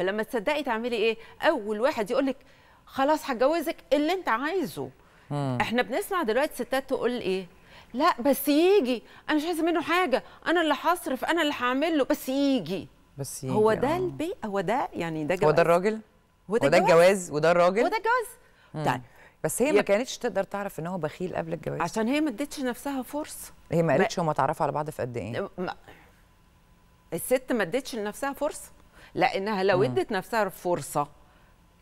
فلما تصدقي تعملي ايه اول واحد يقول لك خلاص هتجوزك اللي انت عايزه مم. احنا بنسمع دلوقتي ستات تقول ايه لا بس يجي انا مش عايزه منه حاجه انا اللي هصرف انا اللي هعمل له بس يجي بس يجي هو ده آه. البي هو ده يعني ده جواز هو ده الراجل وده, ده الجواز وده الراجل وده الجواز طيب. بس هي يب... ما كانتش تقدر تعرف ان هو بخيل قبل الجواز عشان هي ما ادتش نفسها فرصه هي ما قالتش ما... هم اتعرفوا على بعض في قد ايه ما... الست ما ادتش لنفسها فرصه لانها لو ادت نفسها فرصه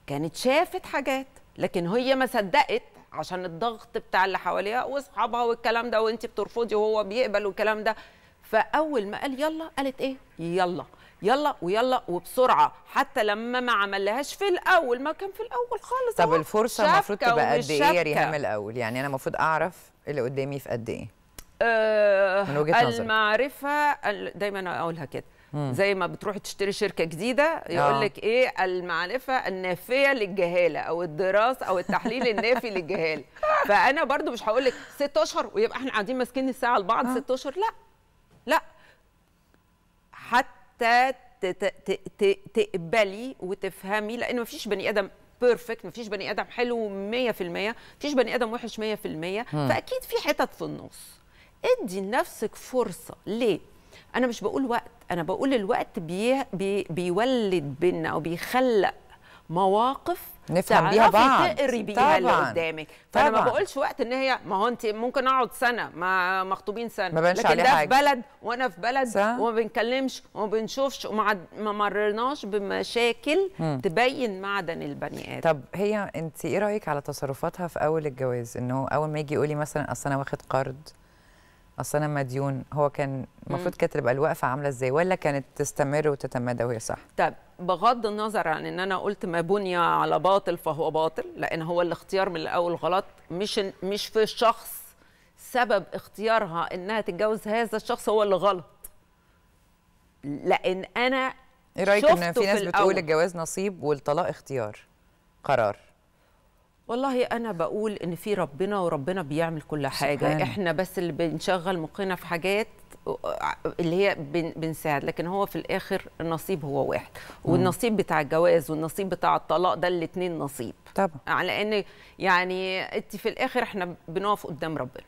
كانت شافت حاجات لكن هي ما صدقت عشان الضغط بتاع اللي حواليها واصحابها والكلام ده وانت بترفضي وهو بيقبل والكلام ده فاول ما قال يلا قالت ايه يلا يلا ويلا وبسرعه حتى لما ما عملهاش في الاول ما كان في الاول خالص طب الفرصه المفروض تبقى قد ايه يا ريهام الاول يعني انا المفروض اعرف اللي قدامي في قد ايه أه من وجهه نظرك المعرفه دايما اقولها كده مم. زي ما بتروح تشتري شركه جديده يقول آه. لك ايه المعرفه النافيه للجهاله او الدراسه او التحليل النافي للجهاله فانا برضو مش هقول لك ست اشهر ويبقى احنا قاعدين ماسكين الساعه لبعض آه. ست اشهر لا لا حتى تقبلي وتفهمي لان مفيش بني ادم بيرفكت مفيش بني ادم حلو 100% مفيش بني ادم وحش 100% فاكيد في حتت في النص ادي لنفسك فرصه ليه انا مش بقول وقت انا بقول الوقت بي بي بيولد بينا او بيخلق مواقف نفهم بيها بعض تقري بيها طبعًا. اللي قدامك فانا ما بقولش وقت ان هي ما هو انت ممكن اقعد سنه ما مخطوبين سنه ما لكن ده حاجة. في بلد وانا في بلد صح. وما بنكلمش وما بنشوفش وما ما بمشاكل م. تبين معدن البني ادم طب هي انت ايه رايك على تصرفاتها في اول الجواز انه اول ما يجي يقولي مثلا اصل انا واخد قرض اصل انا مديون هو كان المفروض كانت تبقى الوقفه عامله ازاي ولا كانت تستمر وتتمادى وهي صح طب بغض النظر عن ان انا قلت ما بني على باطل فهو باطل لان هو الاختيار من الاول غلط مش مش في الشخص سبب اختيارها انها تتجوز هذا الشخص هو اللي غلط لان انا ايه رايك ان في ناس بتقول الجواز نصيب والطلاق اختيار قرار والله انا بقول ان في ربنا وربنا بيعمل كل حاجه سبحان. احنا بس اللي بنشغل مخنا في حاجات اللي هي بنساعد لكن هو في الاخر النصيب هو واحد والنصيب بتاع الجواز والنصيب بتاع الطلاق ده الاثنين نصيب طبعا على آه، ان يعني انت في الاخر احنا بنقف قدام ربنا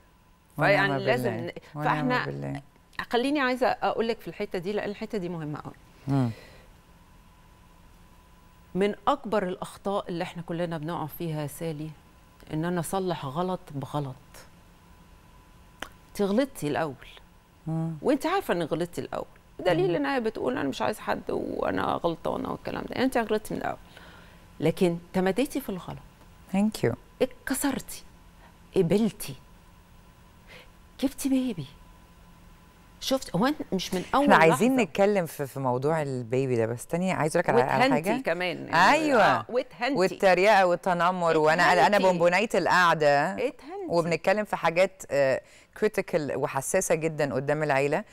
فيعني لازم فاحنا خليني عايزه اقول لك في الحته دي لان الحته دي مهمه قوي من اكبر الاخطاء اللي احنا كلنا بنقع فيها يا سالي ان انا اصلح غلط بغلط انت غلطتي الاول وانت عارفه اني غلطتي الاول دليل ان هي بتقول انا مش عايز حد وانا غلطانه والكلام ده يعني انت غلطتي من الاول لكن تماديتي في الغلط ثانك يو اتكسرتي قبلتي جبتي بيبي شفت هو مش من اول احنا عايزين لحظة. نتكلم في, في موضوع البيبي ده بس تاني عايز اقول لك على حاجه كمان ايوه آه والتريقه والتنمر وانا انا بونبونيت القعده وبنتكلم في حاجات كريتيكال آه، وحساسه جدا قدام العيله